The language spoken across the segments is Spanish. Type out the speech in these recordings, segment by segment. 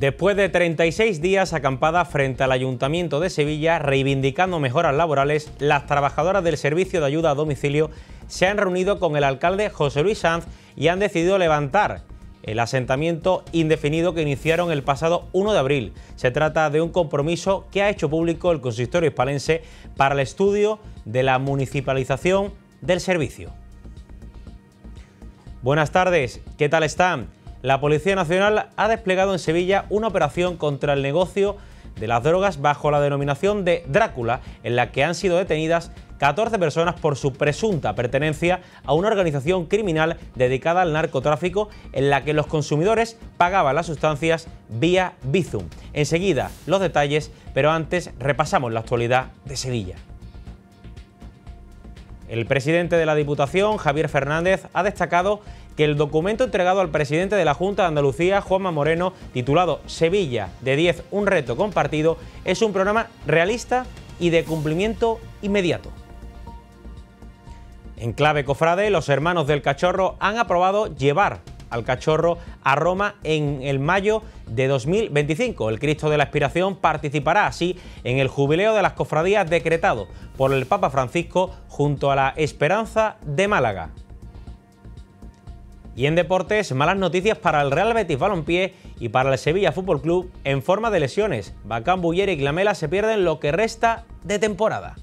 Después de 36 días acampada frente al Ayuntamiento de Sevilla reivindicando mejoras laborales, las trabajadoras del servicio de ayuda a domicilio se han reunido con el alcalde José Luis Sanz y han decidido levantar el asentamiento indefinido que iniciaron el pasado 1 de abril. Se trata de un compromiso que ha hecho público el consistorio hispalense para el estudio de la municipalización del servicio. Buenas tardes, ¿qué tal están? la Policía Nacional ha desplegado en Sevilla una operación contra el negocio de las drogas bajo la denominación de Drácula, en la que han sido detenidas 14 personas por su presunta pertenencia a una organización criminal dedicada al narcotráfico en la que los consumidores pagaban las sustancias vía Bizum. Enseguida los detalles, pero antes repasamos la actualidad de Sevilla. El presidente de la Diputación, Javier Fernández, ha destacado que el documento entregado al presidente de la Junta de Andalucía, Juanma Moreno, titulado Sevilla de 10, un reto compartido, es un programa realista y de cumplimiento inmediato. En clave cofrade, los hermanos del cachorro han aprobado llevar al cachorro a Roma en el mayo de 2025. El Cristo de la Aspiración participará así en el jubileo de las cofradías decretado por el Papa Francisco junto a la Esperanza de Málaga. Y en deportes, malas noticias para el Real Betis Balompié y para el Sevilla Fútbol Club en forma de lesiones. Bacán, Buller y Glamela se pierden lo que resta de temporada.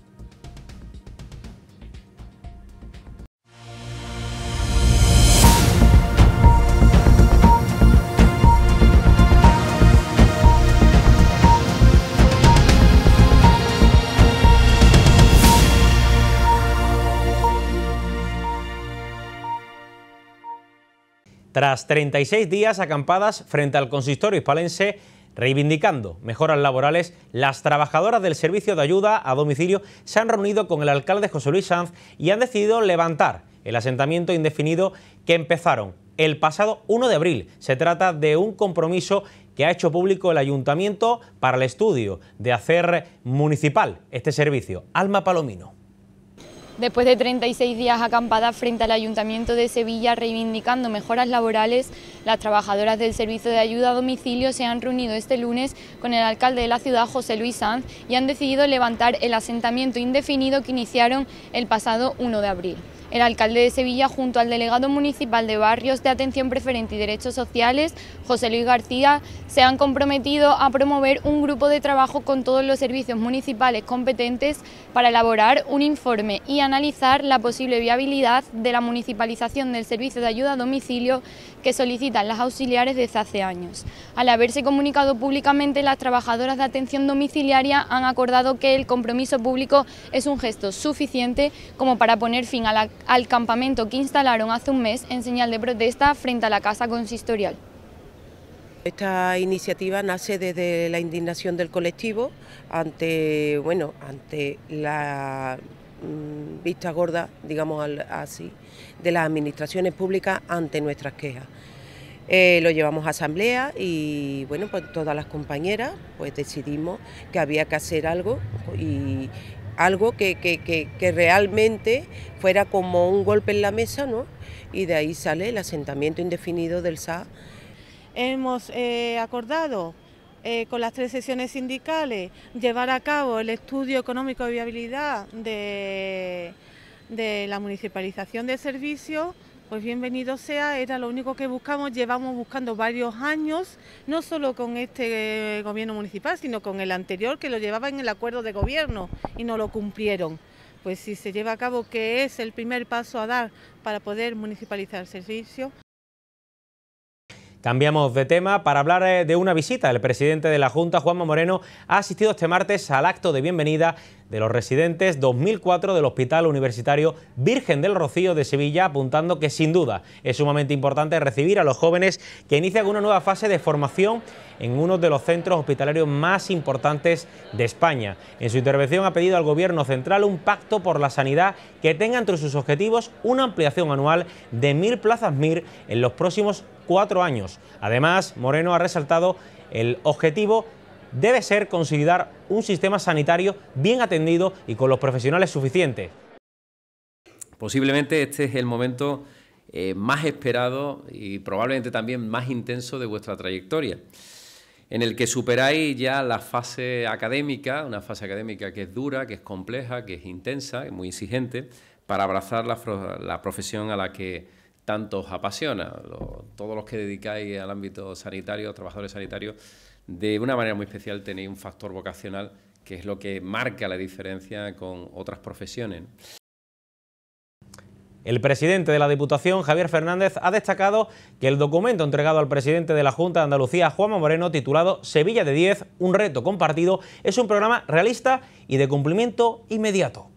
tras 36 días acampadas frente al consistorio hispalense reivindicando mejoras laborales, las trabajadoras del servicio de ayuda a domicilio se han reunido con el alcalde José Luis Sanz y han decidido levantar el asentamiento indefinido que empezaron el pasado 1 de abril. Se trata de un compromiso que ha hecho público el ayuntamiento para el estudio de hacer municipal este servicio. Alma Palomino. Después de 36 días acampadas frente al Ayuntamiento de Sevilla reivindicando mejoras laborales, las trabajadoras del Servicio de Ayuda a Domicilio se han reunido este lunes con el alcalde de la ciudad, José Luis Sanz, y han decidido levantar el asentamiento indefinido que iniciaron el pasado 1 de abril el alcalde de Sevilla junto al delegado municipal de Barrios de Atención Preferente y Derechos Sociales, José Luis García, se han comprometido a promover un grupo de trabajo con todos los servicios municipales competentes para elaborar un informe y analizar la posible viabilidad de la municipalización del servicio de ayuda a domicilio que solicitan las auxiliares desde hace años. Al haberse comunicado públicamente, las trabajadoras de atención domiciliaria han acordado que el compromiso público es un gesto suficiente como para poner fin a la al campamento que instalaron hace un mes en señal de protesta frente a la Casa Consistorial. Esta iniciativa nace desde la indignación del colectivo ante, bueno, ante la mm, vista gorda, digamos así, de las administraciones públicas ante nuestras quejas. Eh, lo llevamos a asamblea y bueno, pues todas las compañeras pues decidimos que había que hacer algo y, algo que, que, realmente fuera como un golpe en la mesa, Y de ahí sale el asentamiento indefinido del SA. Hemos eh, acordado eh, con las tres sesiones sindicales llevar a cabo el estudio económico de viabilidad de, de la municipalización de servicios pues bienvenido sea, era lo único que buscamos, llevamos buscando varios años, no solo con este eh, gobierno municipal, sino con el anterior que lo llevaba en el acuerdo de gobierno y no lo cumplieron. Pues si se lleva a cabo, que es el primer paso a dar para poder municipalizar el servicio. Cambiamos de tema para hablar eh, de una visita. El presidente de la Junta, Juanma Moreno, ha asistido este martes al acto de bienvenida de los residentes 2004 del Hospital Universitario Virgen del Rocío de Sevilla, apuntando que sin duda es sumamente importante recibir a los jóvenes que inician una nueva fase de formación en uno de los centros hospitalarios más importantes de España. En su intervención ha pedido al Gobierno central un pacto por la sanidad que tenga entre sus objetivos una ampliación anual de mil plazas MIR en los próximos cuatro años. Además, Moreno ha resaltado el objetivo debe ser consolidar un sistema sanitario bien atendido y con los profesionales suficientes. Posiblemente este es el momento eh, más esperado y probablemente también más intenso de vuestra trayectoria, en el que superáis ya la fase académica, una fase académica que es dura, que es compleja, que es intensa, es muy exigente, para abrazar la, profesión a la que tanto os apasiona. todos los que dedicáis al ámbito sanitario, trabajadores sanitarios, de una manera muy especial tenéis un factor vocacional que es lo que marca la diferencia con otras profesiones. El presidente de la Diputación, Javier Fernández, ha destacado que el documento entregado al presidente de la Junta de Andalucía, Juanma Moreno, titulado Sevilla de 10, un reto compartido, es un programa realista y de cumplimiento inmediato.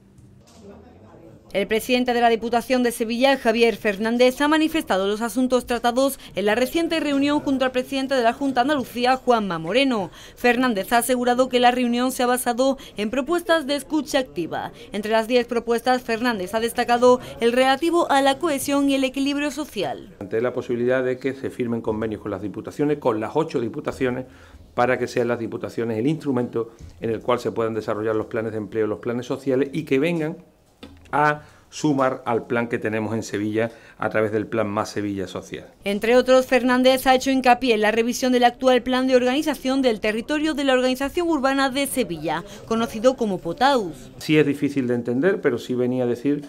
El presidente de la Diputación de Sevilla, Javier Fernández, ha manifestado los asuntos tratados en la reciente reunión junto al presidente de la Junta Andalucía, Juanma Moreno. Fernández ha asegurado que la reunión se ha basado en propuestas de escucha activa. Entre las 10 propuestas, Fernández ha destacado el relativo a la cohesión y el equilibrio social. Ante la posibilidad de que se firmen convenios con las diputaciones, con las ocho diputaciones, para que sean las diputaciones el instrumento en el cual se puedan desarrollar los planes de empleo, los planes sociales y que vengan a sumar al plan que tenemos en Sevilla a través del plan Más Sevilla Social. Entre otros, Fernández ha hecho hincapié en la revisión del actual plan de organización del territorio de la organización urbana de Sevilla, conocido como POTAUS. Sí es difícil de entender, pero sí venía a decir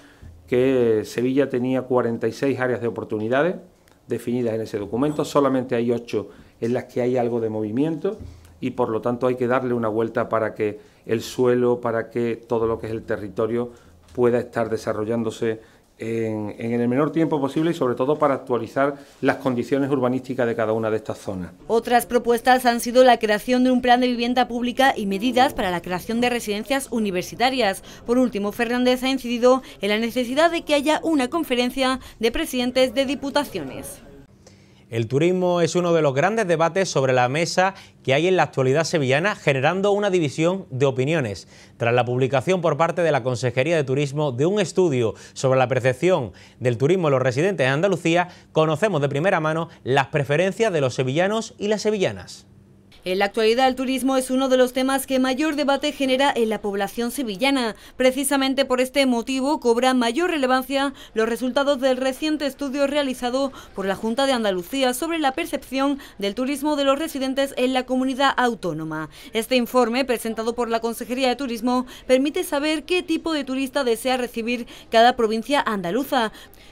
que Sevilla tenía 46 áreas de oportunidades definidas en ese documento, solamente hay 8 en las que hay algo de movimiento y por lo tanto hay que darle una vuelta para que el suelo, para que todo lo que es el territorio pueda estar desarrollándose en, en, el menor tiempo posible y sobre todo para actualizar las condiciones urbanísticas de cada una de estas zonas. Otras propuestas han sido la creación de un plan de vivienda pública y medidas para la creación de residencias universitarias. Por último, Fernández ha incidido en la necesidad de que haya una conferencia de presidentes de diputaciones. El turismo es uno de los grandes debates sobre la mesa que hay en la actualidad sevillana, generando una división de opiniones. Tras la publicación por parte de la Consejería de Turismo de un estudio sobre la percepción del turismo en los residentes de Andalucía, conocemos de primera mano las preferencias de los sevillanos y las sevillanas. En la actualidad el turismo es uno de los temas que mayor debate genera en la población sevillana. Precisamente por este motivo cobra mayor relevancia los resultados del reciente estudio realizado por la Junta de Andalucía sobre la percepción del turismo de los residentes en la comunidad autónoma. Este informe, presentado por la Consejería de Turismo, permite saber qué tipo de turista desea recibir cada provincia andaluza,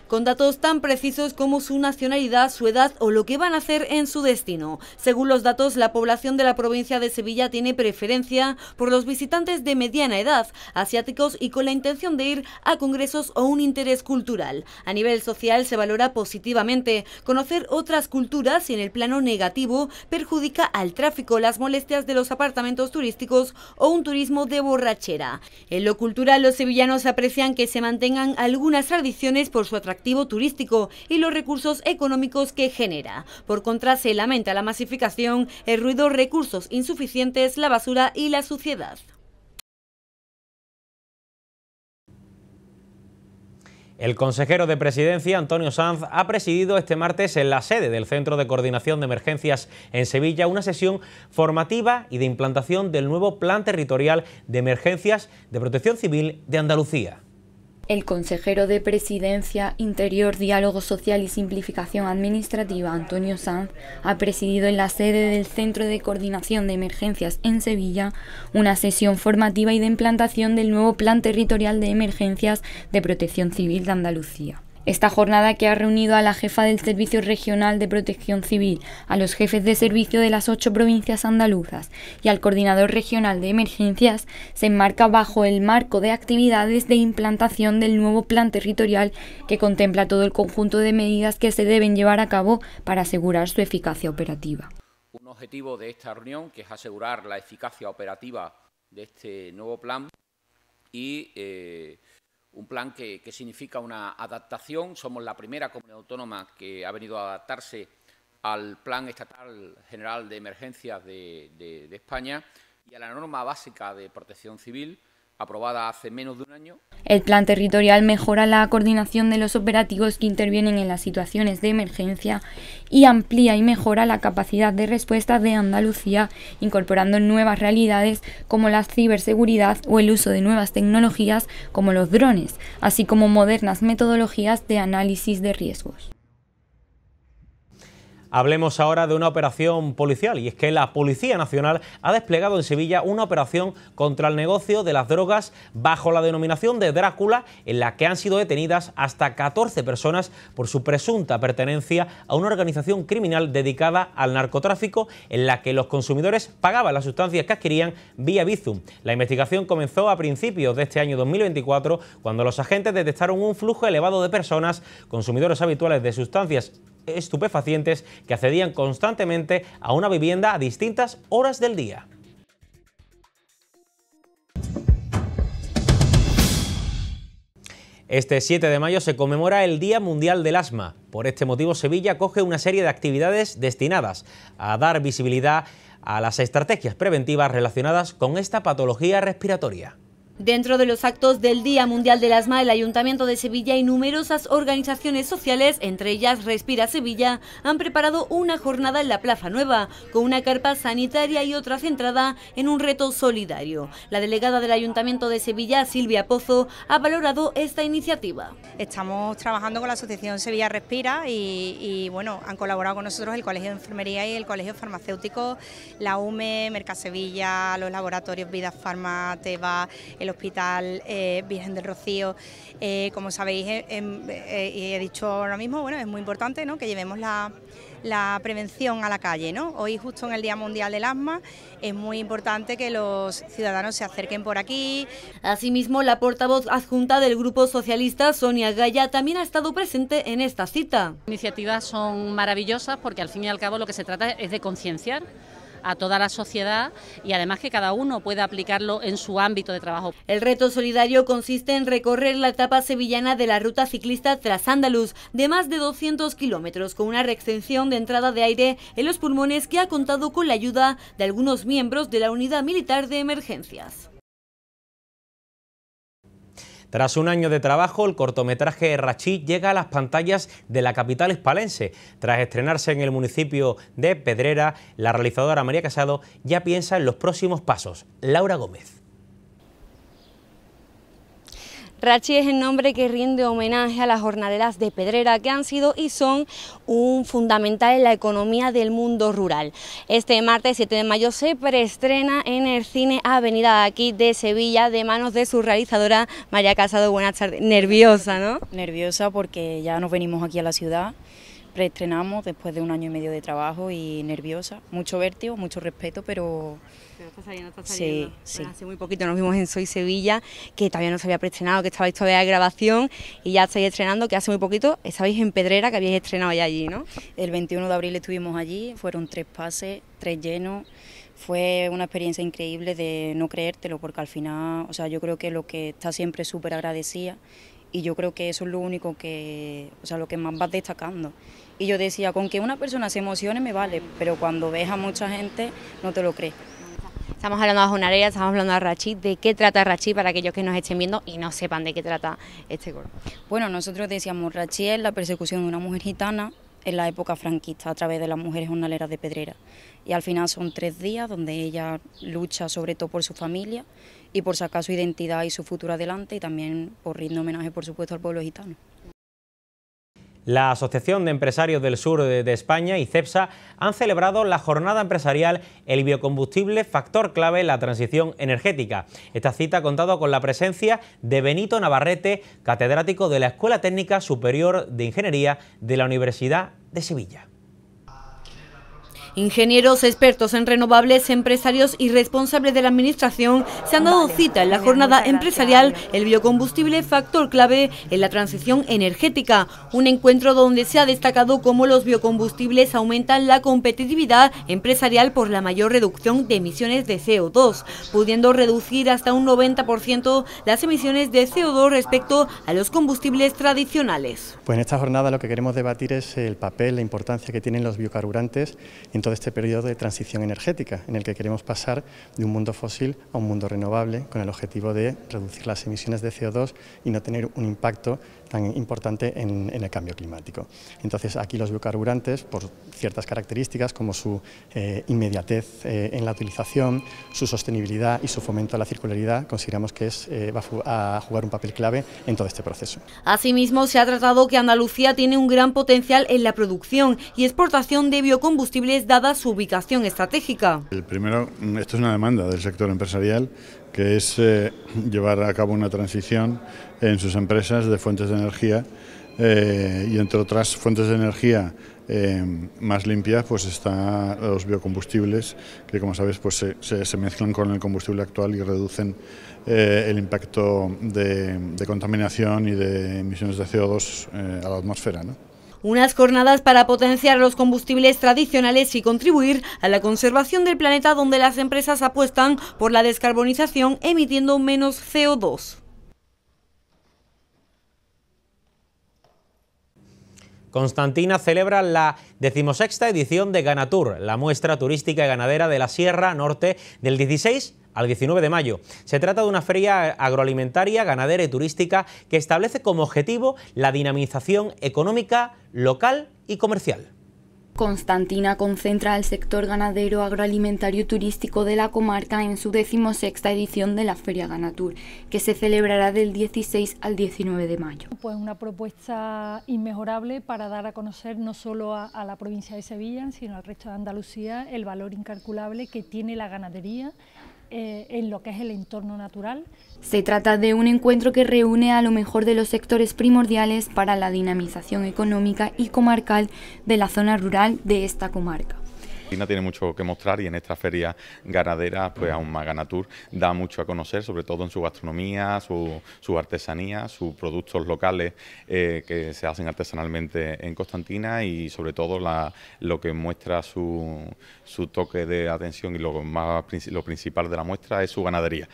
con datos tan precisos como su nacionalidad, su edad o lo que van a hacer en su destino. Según los datos, la población de la provincia de Sevilla tiene preferencia por los visitantes de mediana edad, asiáticos y con la intención de ir a congresos o un interés cultural. A nivel social se valora positivamente conocer otras culturas y en el plano negativo perjudica al tráfico, las molestias de los apartamentos turísticos o un turismo de borrachera. En lo cultural, los sevillanos aprecian que se mantengan algunas tradiciones por su atracción, turístico y los recursos económicos que genera. Por contra, se lamenta la masificación, el ruido, recursos insuficientes, la basura y la suciedad. El consejero de Presidencia, Antonio Sanz, ha presidido este martes en la sede del Centro de Coordinación de Emergencias en Sevilla una sesión formativa y de implantación del nuevo Plan Territorial de Emergencias de Protección Civil de Andalucía el consejero de Presidencia, Interior, Diálogo Social y Simplificación Administrativa, Antonio Sanz, ha presidido en la sede del Centro de Coordinación de Emergencias en Sevilla una sesión formativa y de implantación del nuevo Plan Territorial de Emergencias de Protección Civil de Andalucía. Esta jornada que ha reunido a la jefa del Servicio Regional de Protección Civil, a los jefes de servicio de las ocho provincias andaluzas y al coordinador regional de emergencias se enmarca bajo el marco de actividades de implantación del nuevo plan territorial que contempla todo el conjunto de medidas que se deben llevar a cabo para asegurar su eficacia operativa. Un objetivo de esta reunión, que es asegurar la eficacia operativa de este nuevo plan y eh, un plan que, significa una adaptación. Somos la primera comunidad autónoma que ha venido a adaptarse al Plan Estatal General de Emergencias de España y a la norma básica de protección civil aprobada hace menos de un año. El plan territorial mejora la coordinación de los operativos que intervienen en las situaciones de emergencia y amplía y mejora la capacidad de respuesta de Andalucía, incorporando nuevas realidades como la ciberseguridad o el uso de nuevas tecnologías como los drones, así como modernas metodologías de análisis de riesgos. Hablemos ahora de una operación policial y es que la Policía Nacional ha desplegado en Sevilla una operación contra el negocio de las drogas bajo la denominación de Drácula en la que han sido detenidas hasta 14 personas por su presunta pertenencia a una organización criminal dedicada al narcotráfico en la que los consumidores pagaban las sustancias que adquirían vía Bizum. La investigación comenzó a principios de este año 2024 cuando los agentes detectaron un flujo elevado de personas, consumidores habituales de sustancias estupefacientes que accedían constantemente a una vivienda a distintas horas del día. Este 7 de mayo se conmemora el Día Mundial del Asma. Por este motivo, Sevilla coge una serie de actividades destinadas a dar visibilidad a las estrategias preventivas relacionadas con esta patología respiratoria. Dentro de los actos del Día Mundial del Asma, el Ayuntamiento de Sevilla y numerosas organizaciones sociales, entre ellas Respira Sevilla, han preparado una jornada en la Plaza Nueva, con una carpa sanitaria y otra centrada en un reto solidario. La delegada del Ayuntamiento de Sevilla, Silvia Pozo, ha valorado esta iniciativa. Estamos trabajando con la Asociación Sevilla Respira y, bueno, han colaborado con nosotros el Colegio de Enfermería y el Colegio Farmacéutico, la UME, Merca Mercasevilla, los laboratorios Vida Farma, Teva, el Hospital eh, Virgen del Rocío. Eh, como sabéis, eh, em, y he dicho ahora mismo, bueno, es muy importante ¿no? que llevemos la, prevención a la calle. ¿no? Hoy, justo en el Día Mundial del Asma, es muy importante que los ciudadanos se acerquen por aquí. Asimismo, la portavoz adjunta del Grupo Socialista, Sonia Gaya, también ha estado presente en esta cita. Las iniciativas son maravillosas porque, al fin y al cabo, lo que se trata es de concienciar a toda la sociedad y además que cada uno pueda aplicarlo en su ámbito de trabajo. El reto solidario consiste en recorrer la etapa sevillana de la ruta ciclista tras Andaluz de más de 200 kilómetros con una reextensión de entrada de aire en los pulmones que ha contado con la ayuda de algunos miembros de la Unidad Militar de Emergencias. Tras un año de trabajo, el cortometraje Rachí llega a las pantallas de la capital espalense. Tras estrenarse en el municipio de Pedrera, la realizadora María Casado ya piensa en los próximos pasos. Laura Gómez. Rachi es el nombre que rinde homenaje a las jornaleras de Pedrera que han sido y son un fundamental en la economía del mundo rural. Este martes 7 de mayo se preestrena en el cine Avenida aquí de Sevilla de manos de su realizadora María Casado. Buenas tardes. Nerviosa, ¿no? Nerviosa porque ya nos venimos aquí a la ciudad, preestrenamos después de un año y medio de trabajo y nerviosa. Mucho vértigo, mucho respeto, pero está saliendo, Sí, Hace muy poquito nos vimos en Soy Sevilla, que todavía no se había preestrenado, que estabais todavía de grabación y ya estáis estrenando, que hace muy poquito estabais en Pedrera, que habíais estrenado ya allí, ¿no? El 21 de abril estuvimos allí, fueron tres pases, tres llenos. Fue una experiencia increíble de no creértelo, porque al final, o sea, yo creo que lo que está siempre súper agradecida y yo creo que eso es lo único que, o sea, lo que más vas destacando. Y yo decía, con que una persona se emocione me vale, pero cuando ves a mucha gente no te lo crees. Estamos hablando de Jornalera, estamos hablando de Rachid, ¿De qué trata Rachid para aquellos que nos estén viendo y no sepan de qué trata este coro? Bueno, nosotros decíamos Rachid es la persecución de una mujer gitana en la época franquista a través de las mujeres jornaleras de Pedrera. Y al final son tres días donde ella lucha sobre todo por su familia y por sacar su identidad y su futuro adelante y también por rinde homenaje, por supuesto, al pueblo gitano. La Asociación de Empresarios del Sur de, España y CEPSA han celebrado la jornada empresarial El biocombustible, factor clave en la transición energética. Esta cita ha contado con la presencia de Benito Navarrete, catedrático de la Escuela Técnica Superior de Ingeniería de la Universidad de Sevilla. Ingenieros, expertos en renovables, empresarios y responsables de la Administración se han dado cita en la jornada empresarial El biocombustible, factor clave en la transición energética, un encuentro donde se ha destacado cómo los biocombustibles aumentan la competitividad empresarial por la mayor reducción de emisiones de CO2, pudiendo reducir hasta un 90% las emisiones de CO2 respecto a los combustibles tradicionales. Pues en esta jornada lo que queremos debatir es el papel, la importancia que tienen los biocarburantes en todo este periodo de transición energética, en el que queremos pasar de un mundo fósil a un mundo renovable, con el objetivo de reducir las emisiones de CO2 y no tener un impacto tan importante en, el cambio climático. Entonces aquí los biocarburantes, por ciertas características como su eh, inmediatez eh, en la utilización, su sostenibilidad y su fomento a la circularidad, consideramos que es, eh, va a jugar un papel clave en todo este proceso. Asimismo, se ha tratado que Andalucía tiene un gran potencial en la producción y exportación de biocombustibles dada su ubicación estratégica. El primero, mm, esto es una demanda del sector empresarial que es eh, llevar a cabo una transición en sus empresas de fuentes de energía eh, y entre otras fuentes de energía eh, más limpias pues están los biocombustibles que como sabéis, pues se, se, mezclan con el combustible actual y reducen el impacto de, de, contaminación y de emisiones de CO2 a la atmósfera. ¿no? Unas jornadas para potenciar los combustibles tradicionales y contribuir a la conservación del planeta donde las empresas apuestan por la descarbonización emitiendo menos CO2. Constantina celebra la decimosexta edición de Ganatur, la muestra turística y ganadera de la Sierra Norte del 16 al 19 de mayo. Se trata de una feria agroalimentaria, ganadera y turística que establece como objetivo la dinamización económica, local y comercial. Constantina concentra el sector ganadero, agroalimentario y turístico de la comarca en su decimosexta edición de la Feria Ganatur, que se celebrará del 16 al 19 de mayo. Pues una propuesta inmejorable para dar a conocer no solo a la provincia de Sevilla, sino al resto de Andalucía el valor incalculable que tiene la ganadería eh, en lo que es el entorno natural. Se trata de un encuentro que reúne a lo mejor de los sectores primordiales para la dinamización económica y comarcal de la zona rural de esta comarca. ...Constantina tiene mucho que mostrar y en esta feria ganadera, pues aún más Ganatur da mucho a conocer, sobre todo en su gastronomía, su, artesanía, sus productos locales eh, que se hacen artesanalmente en Constantina y sobre todo lo que muestra su, su toque de atención y lo, más, lo principal de la muestra es su ganadería.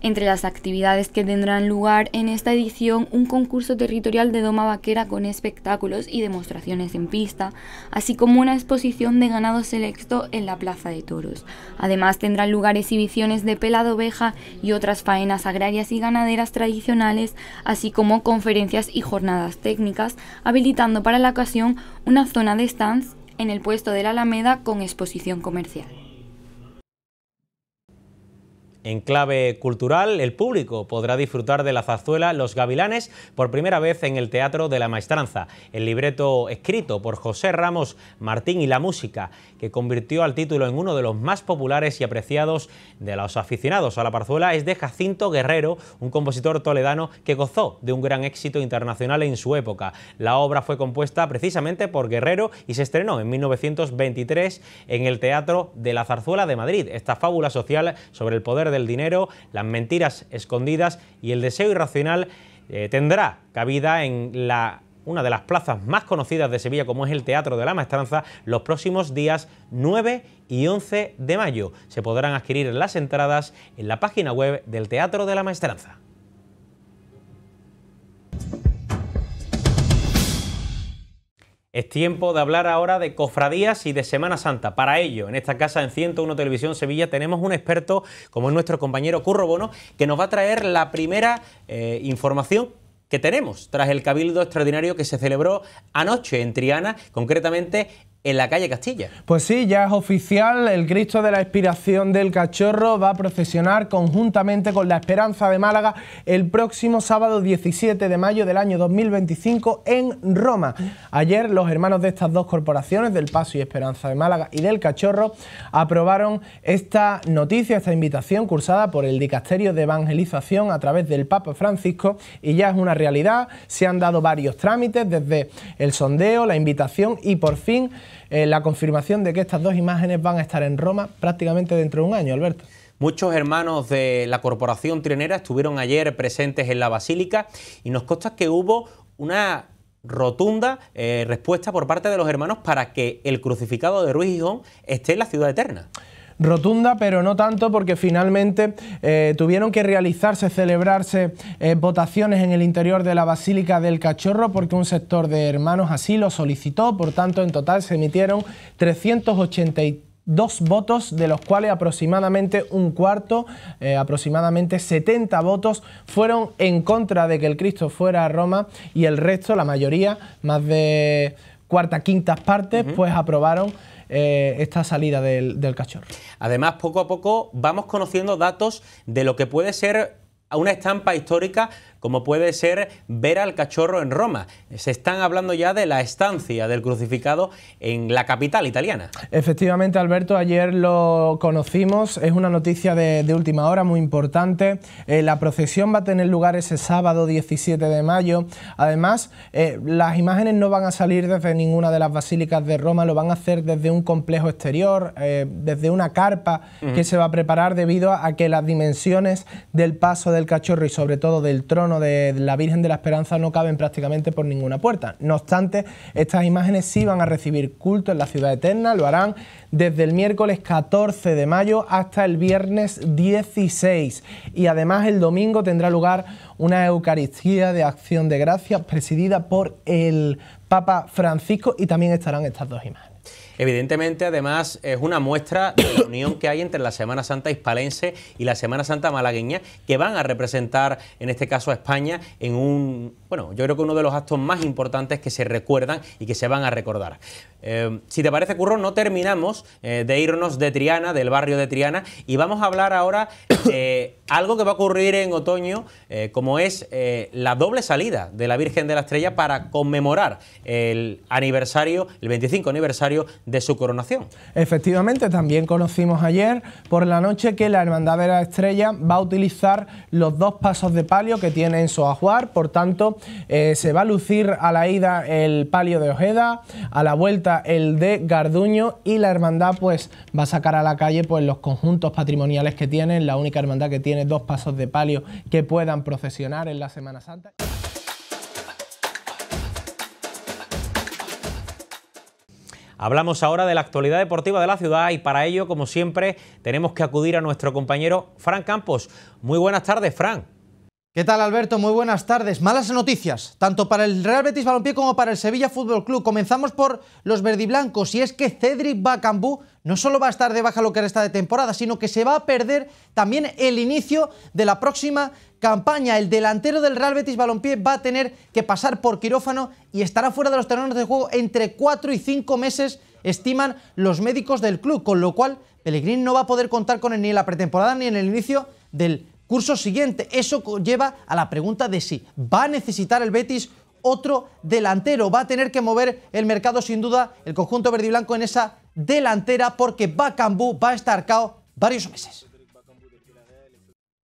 Entre las actividades que tendrán lugar en esta edición, un concurso territorial de doma vaquera con espectáculos y demostraciones en pista, así como una exposición de ganado selecto en la Plaza de Toros. Además tendrán lugar exhibiciones de pelado oveja y otras faenas agrarias y ganaderas tradicionales, así como conferencias y jornadas técnicas, habilitando para la ocasión una zona de stands en el puesto de la Alameda con exposición comercial. En clave cultural, el público podrá disfrutar de la zarzuela Los Gavilanes por primera vez en el Teatro de la Maestranza, el libreto escrito por José Ramos Martín y la música, que convirtió al título en uno de los más populares y apreciados de los aficionados a la parzuela, es de Jacinto Guerrero, un compositor toledano que gozó de un gran éxito internacional en su época. La obra fue compuesta precisamente por Guerrero y se estrenó en 1923 en el Teatro de la Zarzuela de Madrid. Esta fábula social sobre el poder de el dinero, las mentiras escondidas y el deseo irracional eh, tendrá cabida en la una de las plazas más conocidas de Sevilla como es el Teatro de la Maestranza, los próximos días 9 y 11 de mayo. Se podrán adquirir las entradas en la página web del Teatro de la Maestranza. Es tiempo de hablar ahora de cofradías y de Semana Santa. Para ello, en esta casa en 101 Televisión Sevilla tenemos un experto, como es nuestro compañero Curro Bono, que nos va a traer la primera eh, información que tenemos tras el cabildo extraordinario que se celebró anoche en Triana, concretamente en la calle Castilla. Pues sí, ya es oficial, el Cristo de la Inspiración del Cachorro va a procesionar conjuntamente con la Esperanza de Málaga el próximo sábado 17 de mayo del año 2025 en Roma. Ayer los hermanos de estas dos corporaciones, del Paso y Esperanza de Málaga y del Cachorro, aprobaron esta noticia, esta invitación cursada por el Dicasterio de Evangelización a través del Papa Francisco y ya es una realidad, se han dado varios trámites desde el sondeo, la invitación y por fin eh, la confirmación de que estas dos imágenes van a estar en Roma prácticamente dentro de un año, Alberto. Muchos hermanos de la Corporación Trinera estuvieron ayer presentes en la Basílica y nos consta que hubo una rotunda eh, respuesta por parte de los hermanos para que el crucificado de Ruiz Gijón esté en la ciudad eterna rotunda, pero no tanto porque finalmente eh, tuvieron que realizarse, celebrarse eh, votaciones en el interior de la Basílica del Cachorro porque un sector de hermanos así lo solicitó, por tanto en total se emitieron 382 votos, de los cuales aproximadamente un cuarto, eh, aproximadamente 70 votos, fueron en contra de que el Cristo fuera a Roma y el resto, la mayoría, más de cuarta, quintas partes, pues aprobaron eh, esta salida del, del cachorro. Además, poco a poco vamos conociendo datos de lo que puede ser una estampa histórica como puede ser ver al cachorro en Roma. Se están hablando ya de la estancia del crucificado en la capital italiana. Efectivamente, Alberto, ayer lo conocimos, es una noticia de, última hora muy importante. Eh, la procesión va a tener lugar ese sábado 17 de mayo. Además, eh, las imágenes no van a salir desde ninguna de las basílicas de Roma, lo van a hacer desde un complejo exterior, eh, desde una carpa que se va a preparar debido a que las dimensiones del paso del cachorro y sobre todo del trono de la Virgen de la Esperanza no caben prácticamente por ninguna puerta. No obstante, estas imágenes sí van a recibir culto en la ciudad eterna, lo harán desde el miércoles 14 de mayo hasta el viernes 16 y además el domingo tendrá lugar una Eucaristía de Acción de Gracias presidida por el Papa Francisco y también estarán estas dos imágenes. Evidentemente, además, es una muestra de la unión que hay entre la Semana Santa hispalense y la Semana Santa malagueña, que van a representar, en este caso, a España en un bueno, yo creo que uno de los actos más importantes que se recuerdan y que se van a recordar. Eh, si te parece, Curro, no terminamos eh, de irnos de Triana, del barrio de Triana, y vamos a hablar ahora de algo que va a ocurrir en otoño, eh, como es la doble salida de la Virgen de la Estrella para conmemorar el aniversario, el 25 aniversario de su coronación. Efectivamente, también conocimos ayer por la noche que la Hermandad de la Estrella va a utilizar los dos pasos de palio que tiene en su ajuar, por tanto, eh, se va a lucir a la ida el palio de Ojeda, a la vuelta el de Garduño y la hermandad pues va a sacar a la calle pues los conjuntos patrimoniales que tienen, la única hermandad que tiene dos pasos de palio que puedan procesionar en la Semana Santa. Hablamos ahora de la actualidad deportiva de la ciudad y para ello, como siempre, tenemos que acudir a nuestro compañero Fran Campos. Muy buenas tardes, Fran. ¿Qué tal Alberto? Muy buenas tardes. Malas noticias, tanto para el Real Betis Balompié como para el Sevilla Fútbol Club. Comenzamos por los verdiblancos y es que Cedric Bacambú no solo va a estar de baja lo que resta de temporada, sino que se va a perder también el inicio de la próxima campaña. El delantero del Real Betis Balompié va a tener que pasar por quirófano y estará fuera de los terrenos de juego entre 4 y 5 meses, estiman los médicos del club, con lo cual Pellegrini no va a poder contar con él ni en la pretemporada ni en el inicio del Curso siguiente, eso lleva a la pregunta de si va a necesitar el Betis otro delantero. Va a tener que mover el mercado sin duda el conjunto verde y blanco en esa delantera porque Bacambú va a estar cao varios meses.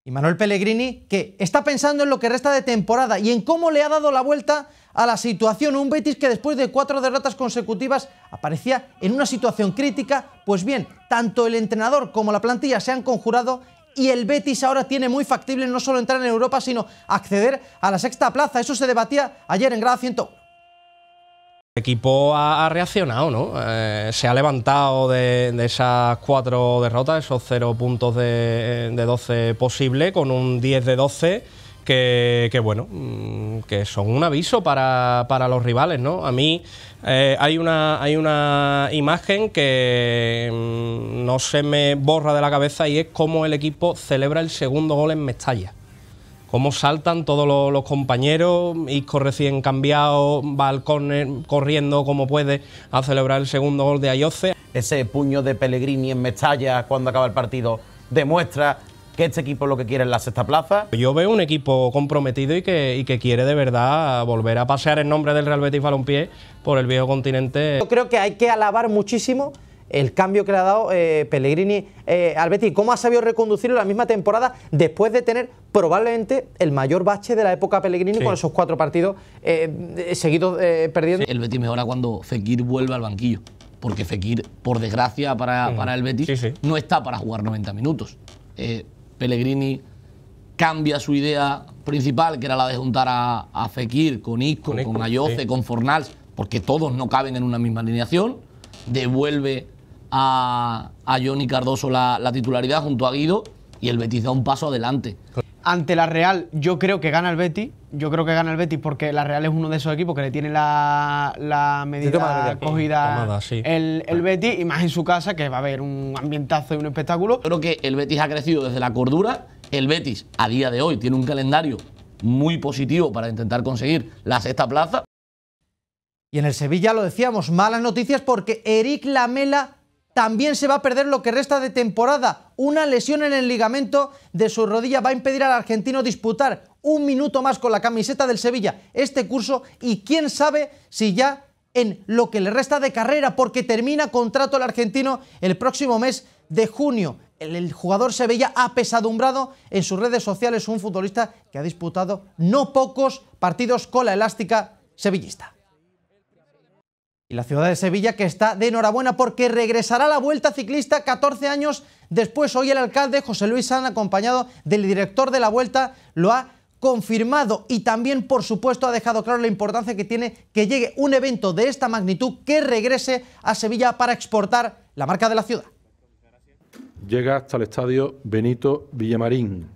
Y Manuel Pellegrini que está pensando en lo que resta de temporada y en cómo le ha dado la vuelta a la situación. Un Betis que después de cuatro derrotas consecutivas aparecía en una situación crítica. Pues bien, tanto el entrenador como la plantilla se han conjurado y el Betis ahora tiene muy factible no solo entrar en Europa, sino acceder a la sexta plaza. Eso se debatía ayer en grada 101. El equipo ha, reaccionado, ¿no? Eh, se ha levantado de, esas cuatro derrotas, esos cero puntos de, de 12 posible, con un 10 de 12 que, bueno, mm, que son un aviso para, los rivales, ¿no? A mí eh, hay, una, hay una imagen que mm, no se me borra de la cabeza y es cómo el equipo celebra el segundo gol en Mestalla. Cómo saltan todos los, compañeros, Isco recién cambiado, va corriendo como puede a celebrar el segundo gol de Ayoce. Ese puño de Pellegrini en Mestalla cuando acaba el partido demuestra que este equipo lo que quiere en la sexta plaza. Yo veo un equipo comprometido y que, quiere de verdad volver a pasear en nombre del Real Betis Balompié por el viejo continente. Yo creo que hay que alabar muchísimo el cambio que le ha dado eh, Pellegrini eh, al Betis, cómo ha sabido reconducirlo la misma temporada después de tener probablemente el mayor bache de la época Pellegrini con esos cuatro partidos eh, seguidos perdiendo. el Betis mejora cuando Fekir vuelve al banquillo, porque Fekir, por desgracia para, mm. el Betis, no está para jugar 90 minutos. Pellegrini cambia su idea principal, que era la de juntar a, Fekir con Isco, con, Ayoce, con Fornals, porque todos no caben en una misma alineación, devuelve a, Johnny Cardoso la titularidad junto a Guido y el Betis da un paso adelante. Ante la Real, yo creo que gana el Betis. Yo creo que gana el Betis porque la Real es uno de esos equipos que le tiene la, medida de cogida el, el, Betis y más en su casa que va a haber un ambientazo y un espectáculo. Creo que el Betis ha crecido desde la cordura. El Betis a día de hoy tiene un calendario muy positivo para intentar conseguir la sexta plaza. Y en el Sevilla lo decíamos, malas noticias porque Eric Lamela también se va a perder lo que resta de temporada. Una lesión en el ligamento de su rodilla va a impedir al argentino disputar un minuto más con la camiseta del Sevilla este curso y quién sabe si ya en lo que le resta de carrera porque termina contrato el argentino el próximo mes de junio. El, jugador Sevilla ha pesadumbrado en sus redes sociales, un futbolista que ha disputado no pocos partidos con la elástica sevillista la ciudad de Sevilla que está de enhorabuena porque regresará la Vuelta Ciclista 14 años después. Hoy el alcalde José Luis San, acompañado del director de la Vuelta, lo ha confirmado y también, por supuesto, ha dejado claro la importancia que tiene que llegue un evento de esta magnitud que regrese a Sevilla para exportar la marca de la ciudad. Llega hasta el estadio Benito Villamarín,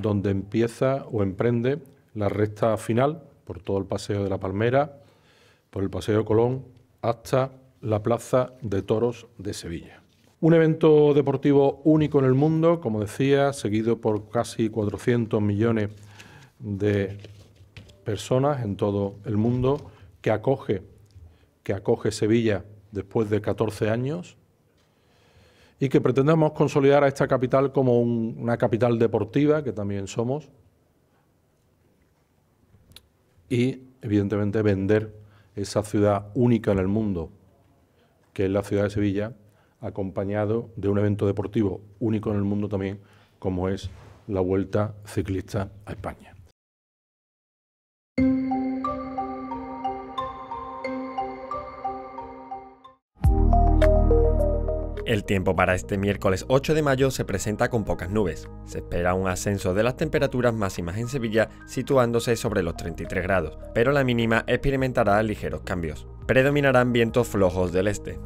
donde empieza o emprende la recta final por todo el paseo de la Palmera, por el paseo Colón hasta la Plaza de Toros de Sevilla. Un evento deportivo único en el mundo, como decía, seguido por casi 400 millones de personas en todo el mundo, que acoge, que acoge Sevilla después de 14 años y que pretendemos consolidar a esta capital como una capital deportiva, que también somos, y evidentemente vender esa ciudad única en el mundo, que es la ciudad de Sevilla, acompañado de un evento deportivo único en el mundo también, como es la Vuelta Ciclista a España. El tiempo para este miércoles 8 de mayo se presenta con pocas nubes. Se espera un ascenso de las temperaturas máximas en Sevilla situándose sobre los 33 grados, pero la mínima experimentará ligeros cambios. Predominarán vientos flojos del este.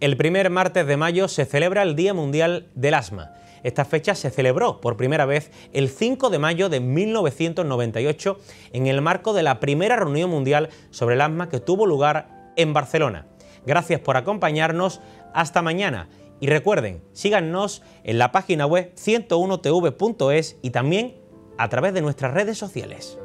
El primer martes de mayo se celebra el Día Mundial del Asma esta fecha se celebró por primera vez el 5 de mayo de 1998 en el marco de la primera reunión mundial sobre el asma que tuvo lugar en Barcelona. Gracias por acompañarnos, hasta mañana y recuerden, síganos en la página web 101tv.es y también a través de nuestras redes sociales.